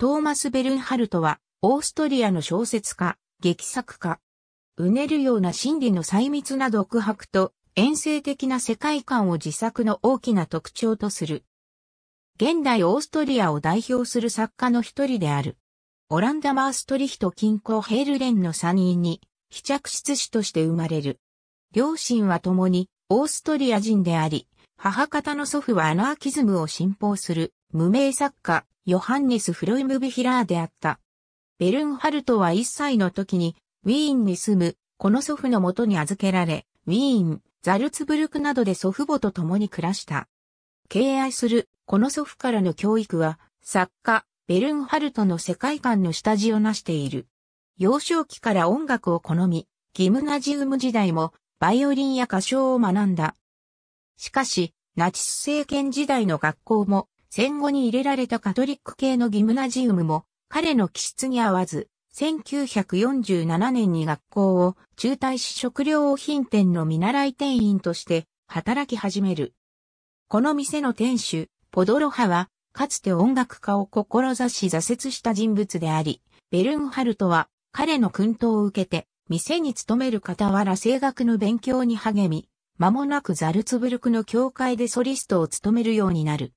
トーマス・ベルンハルトは、オーストリアの小説家、劇作家。うねるような心理の細密な独白と、遠征的な世界観を自作の大きな特徴とする。現代オーストリアを代表する作家の一人である。オランダ・マーストリヒト近郊ヘールレンの三人に、非着室子として生まれる。両親は共に、オーストリア人であり、母方の祖父はアナーキズムを信奉する、無名作家、ヨハンネス・フロイム・ビヒラーであった。ベルンハルトは1歳の時に、ウィーンに住む、この祖父のもとに預けられ、ウィーン、ザルツブルクなどで祖父母と共に暮らした。敬愛する、この祖父からの教育は、作家、ベルンハルトの世界観の下地を成している。幼少期から音楽を好み、ギムナジウム時代も、バイオリンや歌唱を学んだ。しかし、ナチス政権時代の学校も、戦後に入れられたカトリック系のギムナジウムも、彼の気質に合わず、1947年に学校を中退し食料品店の見習い店員として働き始める。この店の店主、ポドロハは、かつて音楽家を志し挫折した人物であり、ベルンハルトは彼の訓導を受けて、店に勤める傍ら声楽の勉強に励み、間もなくザルツブルクの教会でソリストを務めるようになる。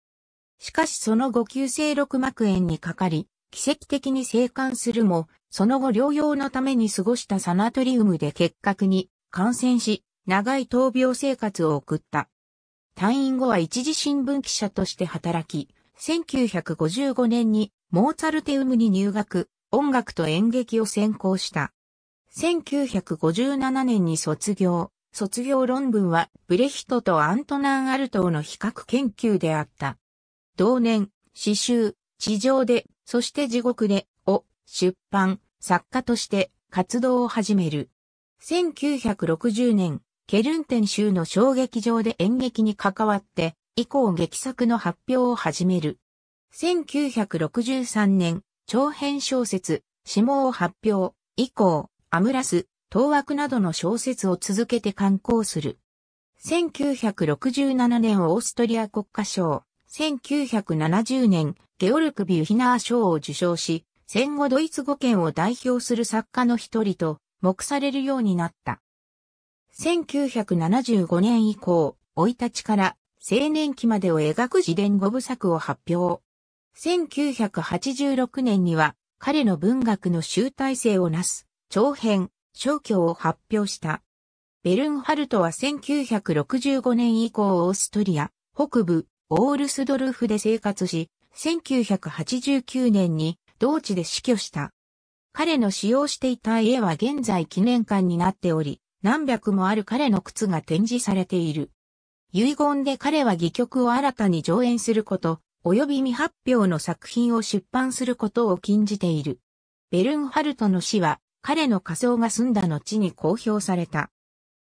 しかしその後急性六膜炎にかかり、奇跡的に生還するも、その後療養のために過ごしたサナトリウムで結核に感染し、長い闘病生活を送った。退院後は一時新聞記者として働き、1955年にモーツァルテウムに入学、音楽と演劇を専攻した。1957年に卒業、卒業論文はブレヒトとアントナン・アルトーの比較研究であった。同年、詩集、地上で、そして地獄で、を出版、作家として活動を始める。1960年、ケルンテン州の小劇場で演劇に関わって、以降劇作の発表を始める。1963年、長編小説、下を発表、以降、アムラス、当枠などの小説を続けて刊行する。1967年オーストリア国家賞、1970年、ゲオルク・ビュヒナー賞を受賞し、戦後ドイツ語圏を代表する作家の一人と目されるようになった。1975年以降、老いたちから青年期までを描く自伝語部作を発表。1986年には彼の文学の集大成をなす長編、消去を発表した。ベルンハルトは1965年以降オーストリア、北部、オールスドルフで生活し、1989年に同地で死去した。彼の使用していた家は現在記念館になっており、何百もある彼の靴が展示されている。遺言で彼は戯曲を新たに上演すること、及び未発表の作品を出版することを禁じている。ベルンハルトの死は、彼の仮想が済んだ後に公表された。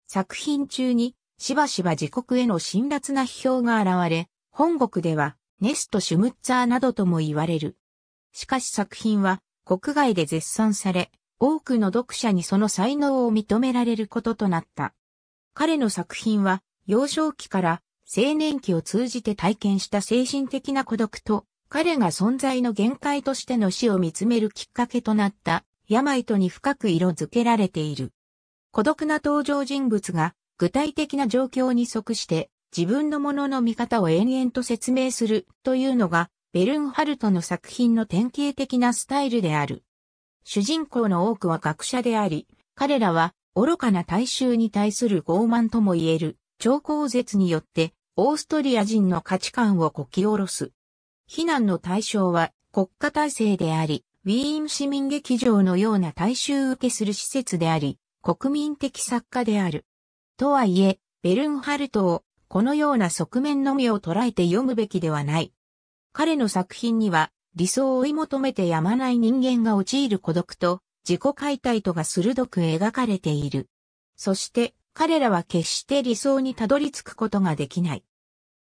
作品中に、しばしば自国への辛辣な批評が現れ、本国ではネスト・シュムッツァーなどとも言われる。しかし作品は国外で絶賛され、多くの読者にその才能を認められることとなった。彼の作品は幼少期から青年期を通じて体験した精神的な孤独と、彼が存在の限界としての死を見つめるきっかけとなった病とに深く色づけられている。孤独な登場人物が具体的な状況に即して自分のものの見方を延々と説明するというのが、ベルンハルトの作品の典型的なスタイルである。主人公の多くは学者であり、彼らは愚かな大衆に対する傲慢とも言える、超高絶によって、オーストリア人の価値観をこき下ろす。非難の対象は国家体制であり、ウィーン市民劇場のような大衆受けする施設であり、国民的作家である。とはいえ、ベルンハルトをこのような側面のみを捉えて読むべきではない。彼の作品には、理想を追い求めてやまない人間が陥る孤独と、自己解体とが鋭く描かれている。そして、彼らは決して理想にたどり着くことができない。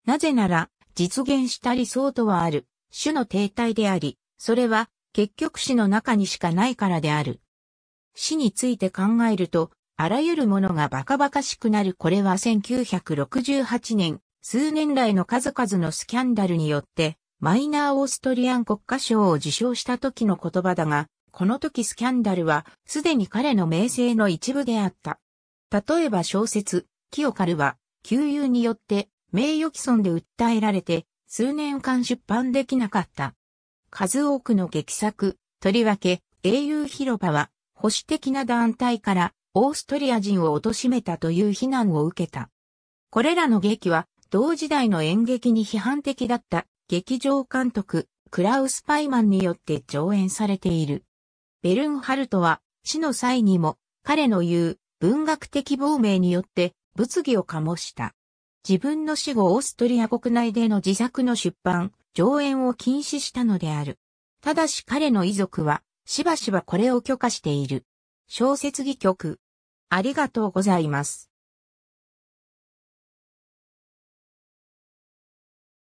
なぜなら、実現した理想とはある、種の停滞であり、それは、結局死の中にしかないからである。死について考えると、あらゆるものがバカバカしくなるこれは1968年、数年来の数々のスキャンダルによって、マイナーオーストリアン国家賞を受賞した時の言葉だが、この時スキャンダルは、すでに彼の名声の一部であった。例えば小説、キオカルは、旧友によって名誉毀損で訴えられて、数年間出版できなかった。数多くの劇作、とりわけ、英雄広場は、保守的な団体からオーストリア人を貶めたという非難を受けた。これらの劇は、同時代の演劇に批判的だった劇場監督、クラウス・パイマンによって上演されている。ベルンハルトは、死の際にも、彼の言う文学的亡命によって物議を醸した。自分の死後オーストリア国内での自作の出版、上演を禁止したのである。ただし彼の遺族は、しばしばこれを許可している。小説戯曲。ありがとうございます。